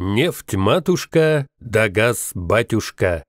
Нефть матушка да газ батюшка.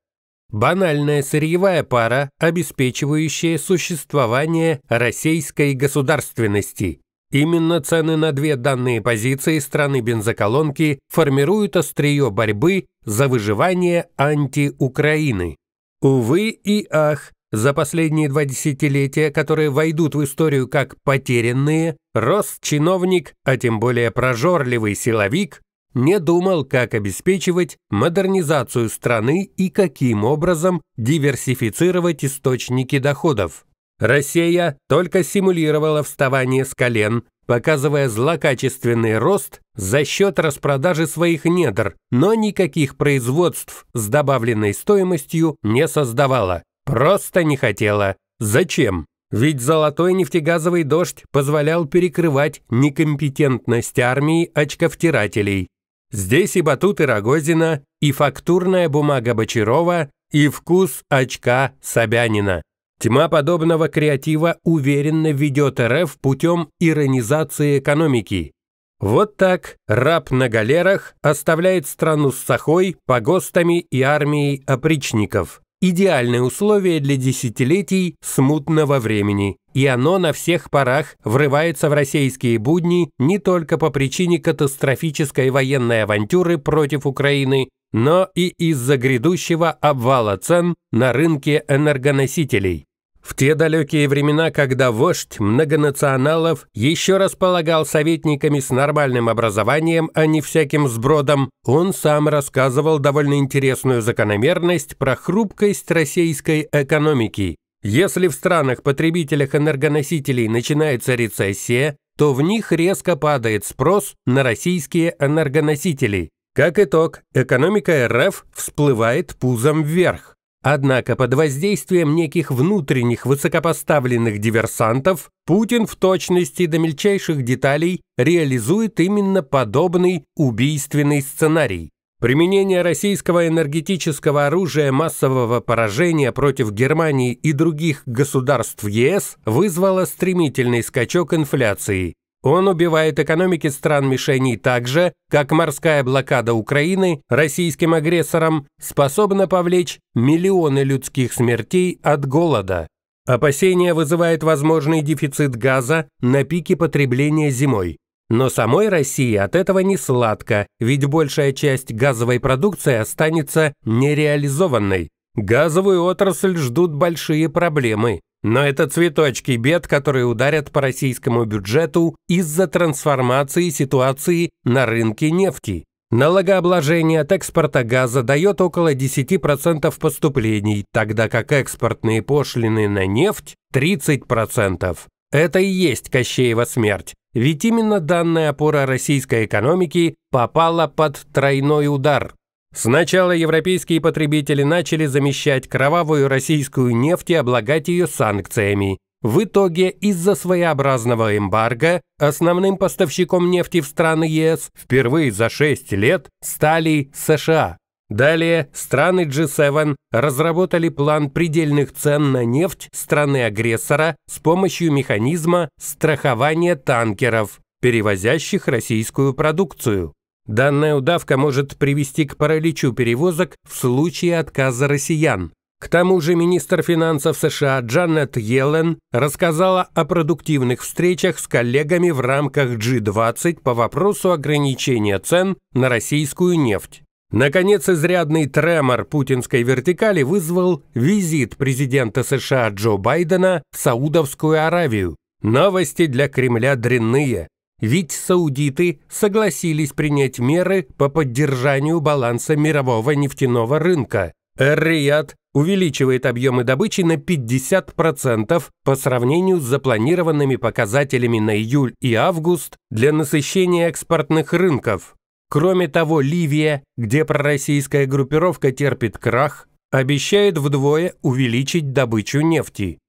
Банальная сырьевая пара, обеспечивающая существование российской государственности. Именно цены на две данные позиции страны бензоколонки формируют острие борьбы за выживание антиукраины. Увы и ах, за последние два десятилетия, которые войдут в историю как потерянные, рост чиновник, а тем более прожорливый силовик, не думал, как обеспечивать модернизацию страны и каким образом диверсифицировать источники доходов. Россия только симулировала вставание с колен, показывая злокачественный рост за счет распродажи своих недр, но никаких производств с добавленной стоимостью не создавала. Просто не хотела. Зачем? Ведь золотой нефтегазовый дождь позволял перекрывать некомпетентность армии очковтирателей. Здесь и батуты Рогозина, и фактурная бумага Бочарова, и вкус очка Собянина. Тьма подобного креатива уверенно ведет РФ путем иронизации экономики. Вот так раб на галерах оставляет страну с сахой, погостами и армией опричников идеальное условие для десятилетий смутного времени, и оно на всех парах врывается в российские будни не только по причине катастрофической военной авантюры против Украины, но и из-за грядущего обвала цен на рынке энергоносителей. В те далекие времена, когда вождь многонационалов еще располагал советниками с нормальным образованием, а не всяким сбродом, он сам рассказывал довольно интересную закономерность про хрупкость российской экономики. Если в странах-потребителях энергоносителей начинается рецессия, то в них резко падает спрос на российские энергоносители. Как итог, экономика РФ всплывает пузом вверх. Однако под воздействием неких внутренних высокопоставленных диверсантов Путин в точности до мельчайших деталей реализует именно подобный убийственный сценарий. Применение российского энергетического оружия массового поражения против Германии и других государств ЕС вызвало стремительный скачок инфляции. Он убивает экономики стран-мишеней так же, как морская блокада Украины российским агрессорам способна повлечь миллионы людских смертей от голода. Опасения вызывает возможный дефицит газа на пике потребления зимой. Но самой России от этого не сладко, ведь большая часть газовой продукции останется нереализованной. Газовую отрасль ждут большие проблемы. Но это цветочки бед, которые ударят по российскому бюджету из-за трансформации ситуации на рынке нефти. Налогообложение от экспорта газа дает около 10% поступлений, тогда как экспортные пошлины на нефть – 30%. Это и есть Кощеева смерть, ведь именно данная опора российской экономики попала под тройной удар. Сначала европейские потребители начали замещать кровавую российскую нефть и облагать ее санкциями. В итоге из-за своеобразного эмбарго основным поставщиком нефти в страны ЕС впервые за 6 лет стали США. Далее страны G7 разработали план предельных цен на нефть страны-агрессора с помощью механизма страхования танкеров, перевозящих российскую продукцию. Данная удавка может привести к параличу перевозок в случае отказа россиян. К тому же министр финансов США Джанет Йеллен рассказала о продуктивных встречах с коллегами в рамках G20 по вопросу ограничения цен на российскую нефть. Наконец, изрядный тремор путинской вертикали вызвал визит президента США Джо Байдена в Саудовскую Аравию. Новости для Кремля дрянные ведь саудиты согласились принять меры по поддержанию баланса мирового нефтяного рынка. Эр-Рияд увеличивает объемы добычи на 50% по сравнению с запланированными показателями на июль и август для насыщения экспортных рынков. Кроме того, Ливия, где пророссийская группировка терпит крах, обещает вдвое увеличить добычу нефти.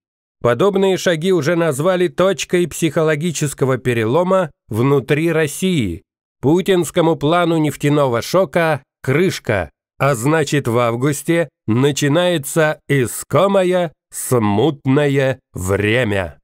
Подобные шаги уже назвали точкой психологического перелома внутри России. Путинскому плану нефтяного шока – крышка, а значит в августе начинается искомое смутное время.